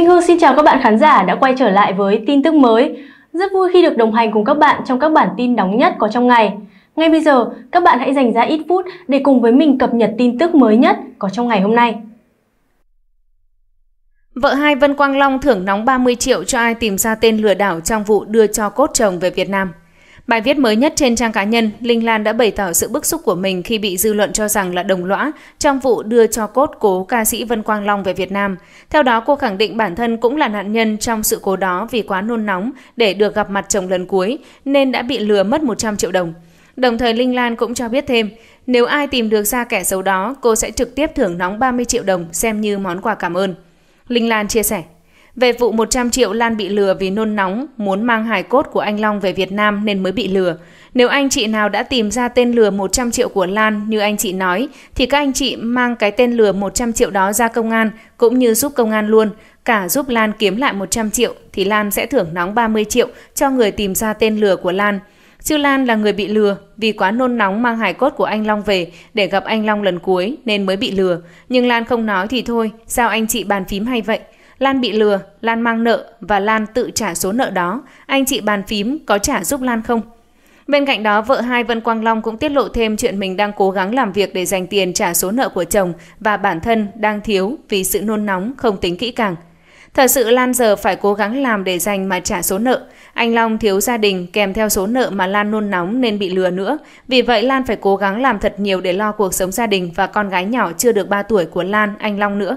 Minh Hương xin chào các bạn khán giả đã quay trở lại với tin tức mới. Rất vui khi được đồng hành cùng các bạn trong các bản tin nóng nhất có trong ngày. Ngay bây giờ, các bạn hãy dành ra ít phút để cùng với mình cập nhật tin tức mới nhất có trong ngày hôm nay. Vợ hai Vân Quang Long thưởng nóng 30 triệu cho ai tìm ra tên lừa đảo trong vụ đưa cho cốt chồng về Việt Nam. Bài viết mới nhất trên trang cá nhân, Linh Lan đã bày tỏ sự bức xúc của mình khi bị dư luận cho rằng là đồng lõa trong vụ đưa cho cốt cố ca sĩ Vân Quang Long về Việt Nam. Theo đó, cô khẳng định bản thân cũng là nạn nhân trong sự cố đó vì quá nôn nóng để được gặp mặt chồng lần cuối nên đã bị lừa mất 100 triệu đồng. Đồng thời Linh Lan cũng cho biết thêm, nếu ai tìm được ra kẻ xấu đó, cô sẽ trực tiếp thưởng nóng 30 triệu đồng xem như món quà cảm ơn. Linh Lan chia sẻ, về vụ 100 triệu Lan bị lừa vì nôn nóng, muốn mang hài cốt của anh Long về Việt Nam nên mới bị lừa. Nếu anh chị nào đã tìm ra tên lừa 100 triệu của Lan như anh chị nói, thì các anh chị mang cái tên lừa 100 triệu đó ra công an, cũng như giúp công an luôn. Cả giúp Lan kiếm lại 100 triệu, thì Lan sẽ thưởng nóng 30 triệu cho người tìm ra tên lừa của Lan. Chứ Lan là người bị lừa vì quá nôn nóng mang hài cốt của anh Long về để gặp anh Long lần cuối nên mới bị lừa. Nhưng Lan không nói thì thôi, sao anh chị bàn phím hay vậy? Lan bị lừa, Lan mang nợ và Lan tự trả số nợ đó. Anh chị bàn phím có trả giúp Lan không? Bên cạnh đó, vợ hai Vân Quang Long cũng tiết lộ thêm chuyện mình đang cố gắng làm việc để dành tiền trả số nợ của chồng và bản thân đang thiếu vì sự nôn nóng không tính kỹ càng. Thật sự Lan giờ phải cố gắng làm để dành mà trả số nợ. Anh Long thiếu gia đình kèm theo số nợ mà Lan nôn nóng nên bị lừa nữa. Vì vậy Lan phải cố gắng làm thật nhiều để lo cuộc sống gia đình và con gái nhỏ chưa được 3 tuổi của Lan, anh Long nữa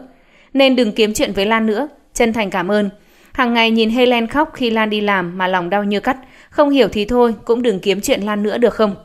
nên đừng kiếm chuyện với Lan nữa. Chân thành cảm ơn. Hàng ngày nhìn Helen khóc khi Lan đi làm mà lòng đau như cắt. Không hiểu thì thôi, cũng đừng kiếm chuyện Lan nữa được không?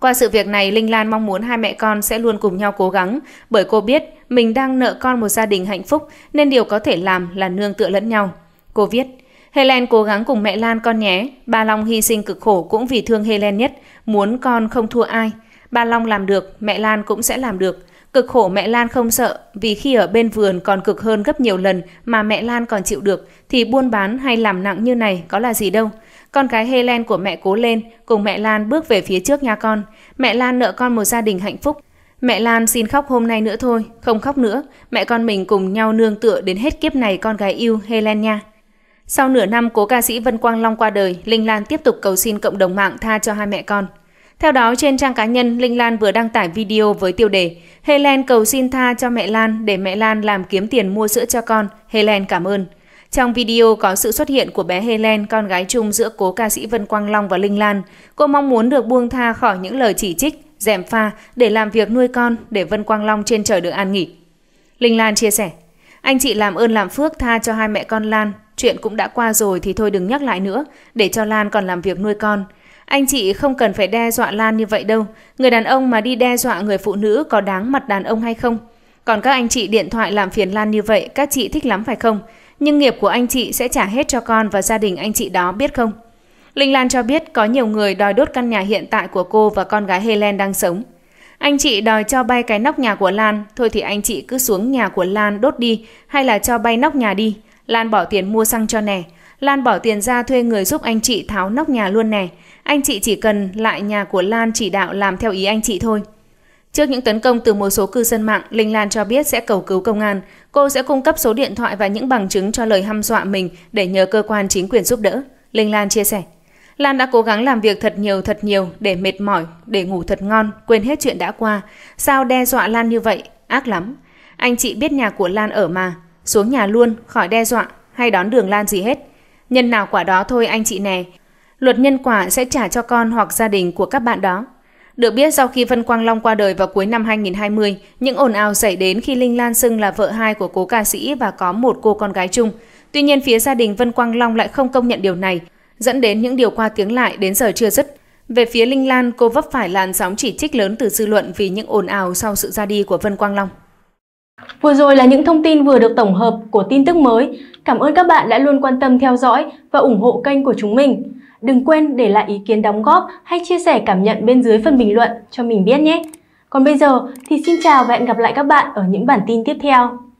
Qua sự việc này, Linh Lan mong muốn hai mẹ con sẽ luôn cùng nhau cố gắng, bởi cô biết mình đang nợ con một gia đình hạnh phúc, nên điều có thể làm là nương tựa lẫn nhau. Cô viết, Helen cố gắng cùng mẹ Lan con nhé, Ba Long hy sinh cực khổ cũng vì thương Helen nhất, muốn con không thua ai. Ba Long làm được, mẹ Lan cũng sẽ làm được. Cực khổ mẹ Lan không sợ, vì khi ở bên vườn còn cực hơn gấp nhiều lần mà mẹ Lan còn chịu được, thì buôn bán hay làm nặng như này có là gì đâu. Con cái Helen của mẹ cố lên, cùng mẹ Lan bước về phía trước nha con. Mẹ Lan nợ con một gia đình hạnh phúc. Mẹ Lan xin khóc hôm nay nữa thôi, không khóc nữa. Mẹ con mình cùng nhau nương tựa đến hết kiếp này con gái yêu Helen nha. Sau nửa năm cố ca sĩ Vân Quang Long qua đời, Linh Lan tiếp tục cầu xin cộng đồng mạng tha cho hai mẹ con. Theo đó, trên trang cá nhân, Linh Lan vừa đăng tải video với tiêu đề Helen cầu xin tha cho mẹ Lan để mẹ Lan làm kiếm tiền mua sữa cho con. Helen cảm ơn. Trong video có sự xuất hiện của bé Helen, con gái chung giữa cố ca sĩ Vân Quang Long và Linh Lan. Cô mong muốn được buông tha khỏi những lời chỉ trích, dèm pha để làm việc nuôi con để Vân Quang Long trên trời được an nghỉ. Linh Lan chia sẻ, anh chị làm ơn làm phước tha cho hai mẹ con Lan, chuyện cũng đã qua rồi thì thôi đừng nhắc lại nữa, để cho Lan còn làm việc nuôi con. Anh chị không cần phải đe dọa Lan như vậy đâu. Người đàn ông mà đi đe dọa người phụ nữ có đáng mặt đàn ông hay không? Còn các anh chị điện thoại làm phiền Lan như vậy, các chị thích lắm phải không? Nhưng nghiệp của anh chị sẽ trả hết cho con và gia đình anh chị đó biết không? Linh Lan cho biết có nhiều người đòi đốt căn nhà hiện tại của cô và con gái Helen đang sống. Anh chị đòi cho bay cái nóc nhà của Lan, thôi thì anh chị cứ xuống nhà của Lan đốt đi hay là cho bay nóc nhà đi. Lan bỏ tiền mua xăng cho nè, Lan bỏ tiền ra thuê người giúp anh chị tháo nóc nhà luôn nè. Anh chị chỉ cần lại nhà của Lan chỉ đạo làm theo ý anh chị thôi. Trước những tấn công từ một số cư dân mạng, Linh Lan cho biết sẽ cầu cứu công an. Cô sẽ cung cấp số điện thoại và những bằng chứng cho lời hăm dọa mình để nhờ cơ quan chính quyền giúp đỡ. Linh Lan chia sẻ. Lan đã cố gắng làm việc thật nhiều thật nhiều để mệt mỏi, để ngủ thật ngon, quên hết chuyện đã qua. Sao đe dọa Lan như vậy? Ác lắm. Anh chị biết nhà của Lan ở mà. Xuống nhà luôn, khỏi đe dọa, hay đón đường Lan gì hết. Nhân nào quả đó thôi anh chị nè, Luật nhân quả sẽ trả cho con hoặc gia đình của các bạn đó. Được biết sau khi Vân Quang Long qua đời vào cuối năm 2020, những ồn ào xảy đến khi Linh Lan xưng là vợ hai của cố ca sĩ và có một cô con gái chung. Tuy nhiên phía gia đình Vân Quang Long lại không công nhận điều này, dẫn đến những điều qua tiếng lại đến giờ chưa dứt. Về phía Linh Lan, cô vấp phải làn sóng chỉ trích lớn từ dư luận vì những ồn ào sau sự ra đi của Vân Quang Long. Vừa rồi là những thông tin vừa được tổng hợp của tin tức mới. Cảm ơn các bạn đã luôn quan tâm theo dõi và ủng hộ kênh của chúng mình. Đừng quên để lại ý kiến đóng góp hay chia sẻ cảm nhận bên dưới phần bình luận cho mình biết nhé. Còn bây giờ thì xin chào và hẹn gặp lại các bạn ở những bản tin tiếp theo.